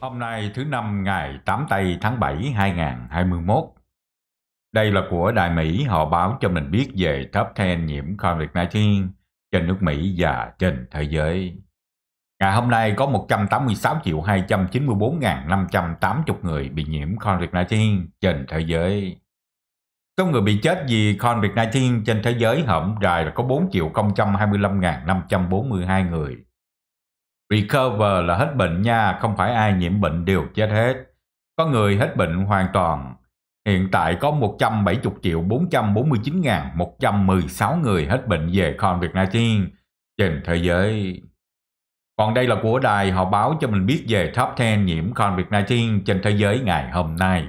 Hôm nay thứ năm ngày 8 tây tháng 7 2021. Đây là của Đài Mỹ họ báo cho mình biết về top 10 nhiễm COVID-19 trên nước Mỹ và trên thế giới. Ngày hôm nay có 186 triệu 294.580 người bị nhiễm COVID-19 trên thế giới. Số người bị chết vì COVID-19 trên thế giới hổng dài là có 4 triệu 025.542 người Recover là hết bệnh nha, không phải ai nhiễm bệnh đều chết hết. Có người hết bệnh hoàn toàn. Hiện tại có 170 triệu 449 116 người hết bệnh về COVID-19 trên thế giới. Còn đây là của đài họ báo cho mình biết về top 10 nhiễm COVID-19 trên thế giới ngày hôm nay.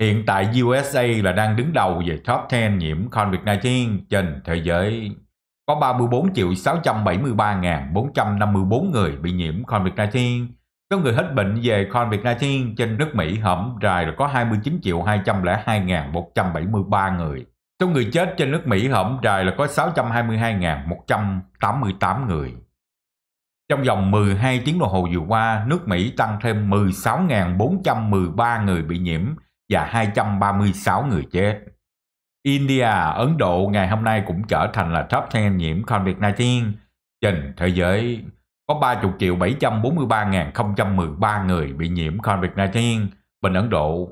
Hiện tại USA là đang đứng đầu về top 10 nhiễm COVID-19 trên thế giới có 34.673.454 người bị nhiễm COVID-19. Số người hết bệnh về COVID-19 trên nước Mỹ hẩm rài là có 29.202.173 người. Số người chết trên nước Mỹ hẩm rài là có 622.188 người. Trong vòng 12 tiếng đồng hồ vừa qua, nước Mỹ tăng thêm 16.413 người bị nhiễm và 236 người chết. India Ấn Độ ngày hôm nay cũng trở thành là top 10 nhiễm COVID-19 trên thế giới. Có 30 triệu 743.013 người bị nhiễm COVID-19 bên Ấn Độ.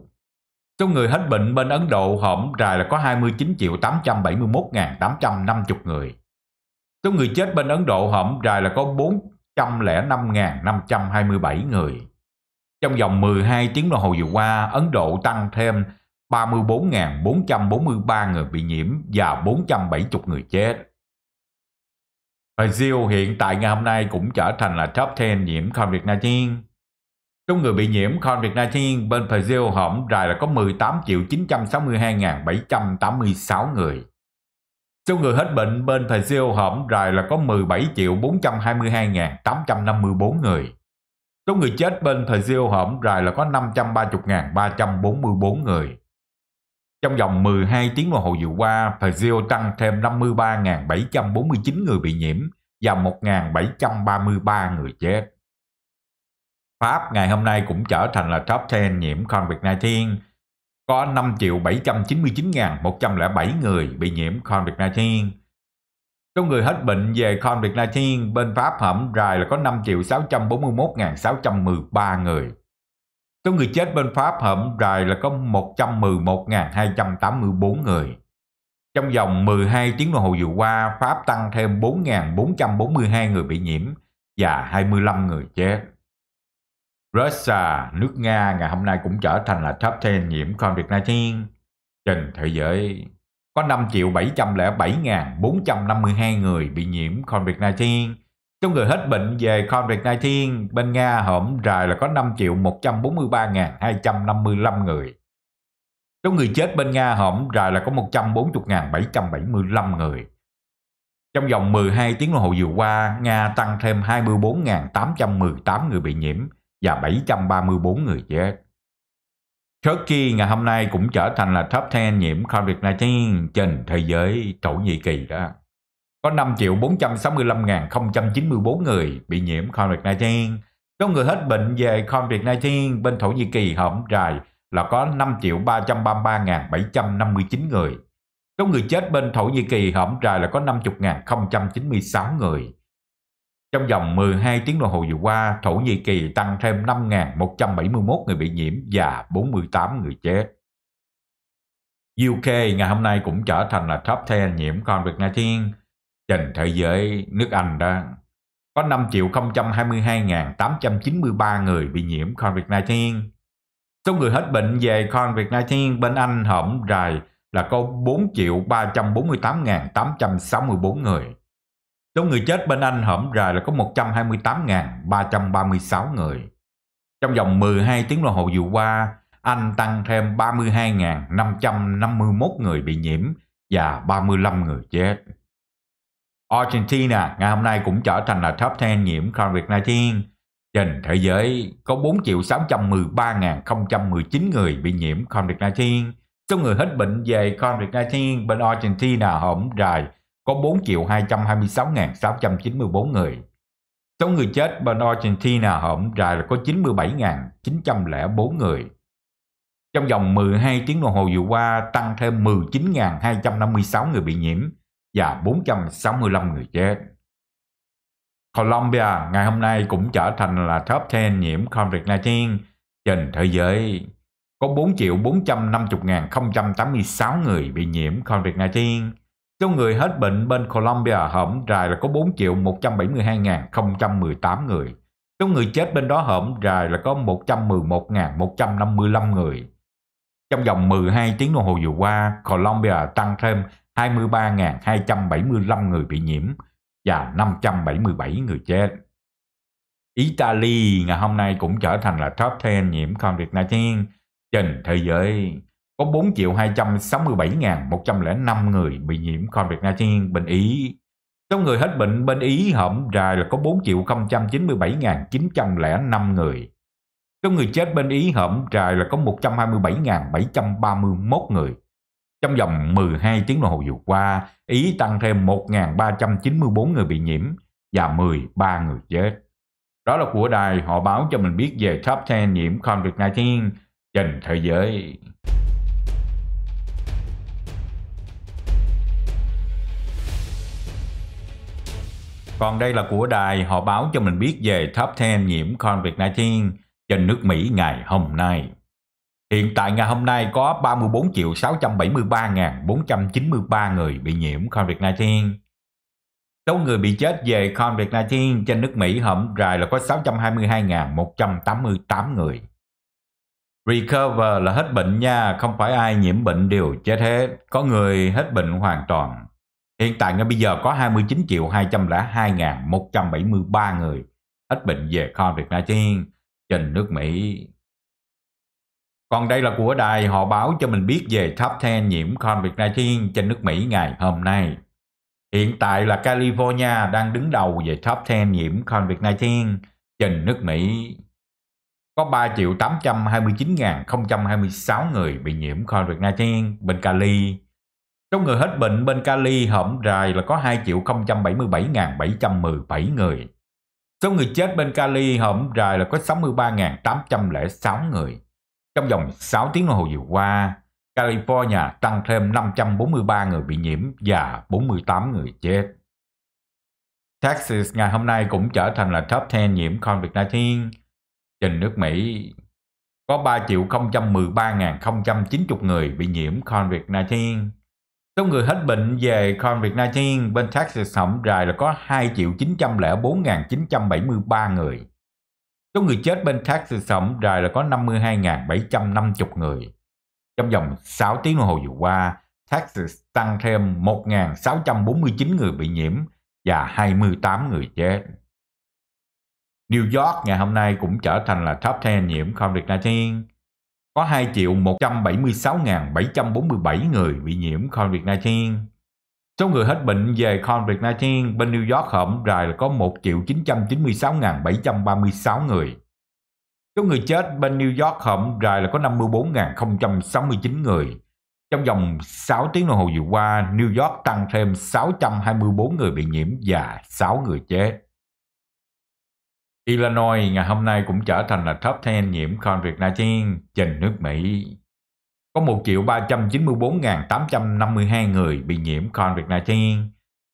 Số người hết bệnh bên Ấn Độ hổm rài là có 29 triệu 871.850 người. Số người chết bên Ấn Độ hổm rài là có 405.527 người. Trong vòng 12 tiếng đồng hồ vừa qua, Ấn Độ tăng thêm 34.443 người bị nhiễm và 470 người chết. Brazil ờ, hiện tại ngày hôm nay cũng trở thành là top 10 nhiễm COVID-19. Trong người bị nhiễm COVID-19, bên Brazil hỏng rài là có 18.962.786 người. Số người hết bệnh bên Brazil hỏng rài là có 17.422.854 người. Số người chết bên Brazil hỏm rài là có 530.344 người. Trong vòng 12 tiếng đồng hồ vừa qua, Brazil tăng thêm 53.749 người bị nhiễm và 1.733 người chết. Pháp ngày hôm nay cũng trở thành là top 10 nhiễm COVID-19. Có 5.799.107 người bị nhiễm COVID-19. Số người hết bệnh về COVID-19 bên Pháp hẩm dài là có 5.641.613 người. Số người chết bên Pháp hậm rài là có 111.284 người. Trong vòng 12 tiếng đồng hồ vừa qua, Pháp tăng thêm 4.442 người bị nhiễm và 25 người chết. Russia, nước Nga ngày hôm nay cũng trở thành là top 10 nhiễm COVID-19 trên thế giới. Có 5 triệu 707.452 người bị nhiễm COVID-19 trong người hết bệnh về COVID-19 bên Nga hổm rài là có 5 triệu 143.255 người. trong người chết bên Nga hổm rài là có 140.775 người. Trong vòng 12 tiếng đồng hồ vừa qua, Nga tăng thêm 24.818 người bị nhiễm và 734 người chết. Turkey ngày hôm nay cũng trở thành là top 10 nhiễm COVID-19 trên thế giới Thổ Nhĩ Kỳ đó có 5.465.094 người bị nhiễm COVID-19. Số người hết bệnh về COVID-19 bên Thổ Nhĩ Kỳ hõm rài là có 5.333.759 người. Số người chết bên Thổ Nhĩ Kỳ hõm rài là có 50.096 người. Trong vòng 12 tiếng đồng hồ vừa qua, Thổ Nhĩ Kỳ tăng thêm 5.171 người bị nhiễm và 48 người chết. UK ngày hôm nay cũng trở thành là top 10 nhiễm COVID-19 trên thế giới nước Anh đó có 5.022.893 người bị nhiễm COVID-19. Số người hết bệnh về COVID-19 bên Anh hõm rài là có 4.348.864 người. Số người chết bên Anh hõm rài là có 128.336 người. Trong vòng 12 tiếng đồng hồ vừa qua, Anh tăng thêm 32.551 người bị nhiễm và 35 người chết. Argentina ngày hôm nay cũng trở thành là top 10 nhiễm COVID-19. Trên thế giới có 4.613.019 người bị nhiễm COVID-19. Số người hết bệnh về COVID-19 bên Argentina hổm rài có 4.226.694 người. Số người chết bên Argentina hổm rài là có 97.904 người. Trong vòng 12 tiếng đồng hồ vừa qua tăng thêm 19.256 người bị nhiễm và 465 người chết. Colombia ngày hôm nay cũng trở thành là top 10 nhiễm COVID-19 trên thế giới. Có 4 triệu 450.086 người bị nhiễm COVID-19. Số người hết bệnh bên Colombia hổm rài là có 4 triệu 172.018 người. Số người chết bên đó hổm rài là có 111.155 người. Trong vòng 12 tiếng đồng hồ vừa qua, Colombia tăng thêm 23.275 người bị nhiễm và 577 người chết. Italy ngày hôm nay cũng trở thành là top 10 nhiễm COVID-19 trên thế giới. Có 4 267.105 người bị nhiễm COVID-19 bên Ý. Số người hết bệnh bên Ý hõm ra là có 4 097.905 người. Số người chết bên Ý hõm ra là có 127.731 người trong vòng 12 tiếng đồng hồ vừa qua, Ý tăng thêm 1.394 người bị nhiễm và 13 người chết. Đó là của đài họ báo cho mình biết về top 10 nhiễm COVID-19 trên thế giới. Còn đây là của đài họ báo cho mình biết về top 10 nhiễm COVID-19 trên nước Mỹ ngày hôm nay. Hiện tại ngày hôm nay có 34.673.493 người bị nhiễm COVID-19. Số người bị chết về COVID-19 trên nước Mỹ hôm rài là có 622.188 người. Recover là hết bệnh nha, không phải ai nhiễm bệnh đều chết hết, có người hết bệnh hoàn toàn. Hiện tại ngay bây giờ có 29 triệu 202.173 người hết bệnh về COVID-19 trên nước Mỹ. Còn đây là của đài họ báo cho mình biết về top 10 nhiễm COVID-19 trên nước Mỹ ngày hôm nay. Hiện tại là California đang đứng đầu về top 10 nhiễm COVID-19 trên nước Mỹ. Có 3 triệu 829.026 người bị nhiễm COVID-19 bên Cali. Số người hết bệnh bên Cali hõm rài là có 2 triệu 077.717 người. Số người chết bên Cali hõm rài là có 63.806 người. Trong vòng 6 tiếng đồng hồ vừa qua, California tăng thêm 543 người bị nhiễm và 48 người chết. Texas ngày hôm nay cũng trở thành là top 10 nhiễm COVID-19 trên nước Mỹ. Có 3 013.090 người bị nhiễm COVID-19. Số người hết bệnh về COVID-19 bên Texas tổng rài là có 2 904.973 người. Số người chết bên Texas tổng đài là có 52.750 người. Trong vòng 6 tiếng đồng hồ vừa qua, Texas tăng thêm 1.649 người bị nhiễm và 28 người chết. New York ngày hôm nay cũng trở thành là top 10 nhiễm COVID-19. Có 2 triệu 176.747 người bị nhiễm COVID-19 Số người hết bệnh về COVID-19 bên New York hổm rài là có 1 triệu 996.736 người. Số người chết bên New York hổm rài là có 54.069 người. Trong vòng 6 tiếng đồng hồ vừa qua, New York tăng thêm 624 người bị nhiễm và 6 người chết. Illinois ngày hôm nay cũng trở thành là top 10 nhiễm COVID-19 trên nước Mỹ có 1.394.852 người bị nhiễm COVID-19.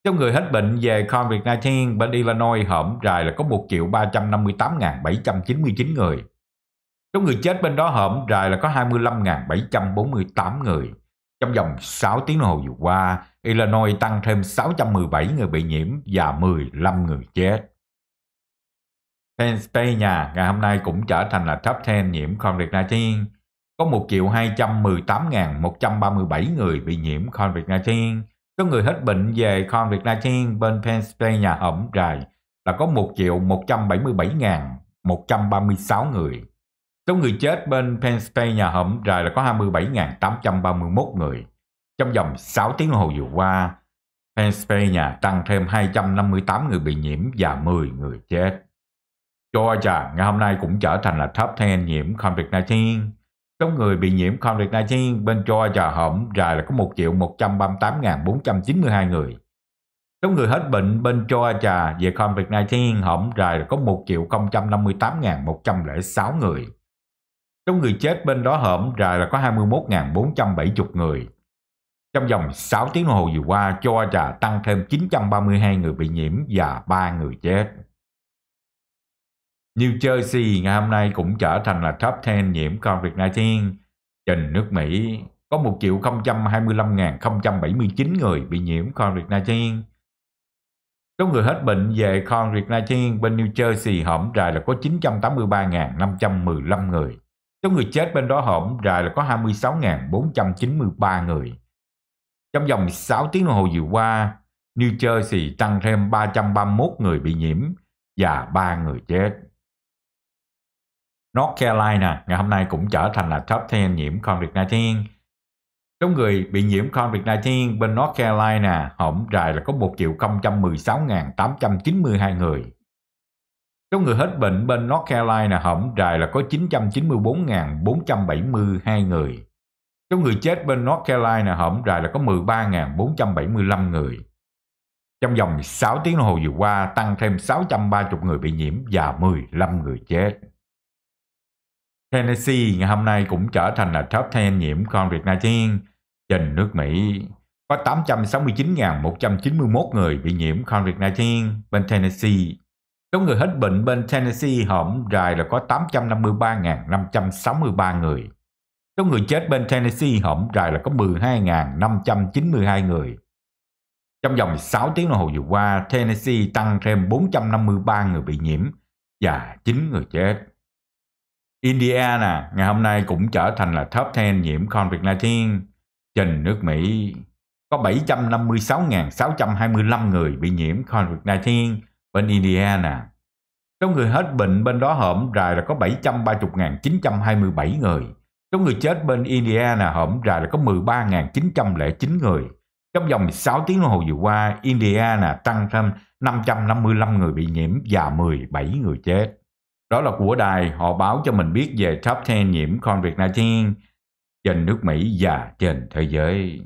Trong người hết bệnh về COVID-19, bên Illinois hởm rài là có 1.358.799 người. Trong người chết bên đó hởm rài là có 25.748 người. Trong vòng 6 tiếng đồng hồ vừa qua, Illinois tăng thêm 617 người bị nhiễm và 15 người chết. Pennsylvania ngày hôm nay cũng trở thành là top 10 nhiễm COVID-19 có 1 triệu 218.137 người bị nhiễm COVID-19. Số người hết bệnh về COVID-19 bên Pennsylvania ẩm rài là có 1 triệu 177.136 người. Số người chết bên Pennsylvania ẩm rài là có 27.831 người. Trong vòng 6 tiếng đồng hồ vừa qua, Pennsylvania tăng thêm 258 người bị nhiễm và 10 người chết. Georgia ngày hôm nay cũng trở thành là top 10 nhiễm COVID-19 Số người bị nhiễm COVID-19 bên Georgia hổm ra là có 1 triệu 138.492 người. Số người hết bệnh bên Georgia về COVID-19 hổm ra là có 1 triệu 058.106 người. Số người chết bên đó hổm ra là có 21.470 người. Trong vòng 6 tiếng đồng hồ vừa qua, Georgia tăng thêm 932 người bị nhiễm và 3 người chết. New Jersey ngày hôm nay cũng trở thành là top 10 nhiễm COVID-19 trên nước Mỹ. Có 1 triệu 025.079 người bị nhiễm COVID-19. Số người hết bệnh về COVID-19 bên New Jersey hổm rài là có 983.515 người. Số người chết bên đó hổm rài là có 26.493 người. Trong vòng 6 tiếng đồng hồ vừa qua, New Jersey tăng thêm 331 người bị nhiễm và 3 người chết. North Carolina ngày hôm nay cũng trở thành là top 10 nhiễm COVID-19. Số người bị nhiễm COVID-19 bên North Carolina hổng rài là có 1 triệu 016.892 người. Số người hết bệnh bên North Carolina hổng rài là có 994.472 người. Số người chết bên North Carolina hổng rài là có 13.475 người. Trong vòng 6 tiếng đồng hồ vừa qua tăng thêm 630 người bị nhiễm và 15 người chết. Tennessee ngày hôm nay cũng trở thành là top 10 nhiễm COVID-19 trên nước Mỹ. Có 869.191 người bị nhiễm COVID-19 bên Tennessee. Số người hết bệnh bên Tennessee hổm rài là có 853.563 người. Số người chết bên Tennessee hổm rài là có 12.592 người. Trong vòng 6 tiếng đồng hồ vừa qua, Tennessee tăng thêm 453 người bị nhiễm và 9 người chết. Indiana ngày hôm nay cũng trở thành là top 10 nhiễm COVID-19 trên nước Mỹ. Có 756.625 người bị nhiễm COVID-19 bên Indiana. Số người hết bệnh bên đó hổm rài là có 730.927 người. Số người chết bên Indiana hổm rài là có 13.909 người. Trong vòng 6 tiếng đồng hồ vừa qua, Indiana tăng thêm 555 người bị nhiễm và 17 người chết. Đó là của đài họ báo cho mình biết về top 10 nhiễm COVID-19 trên nước Mỹ và trên thế giới.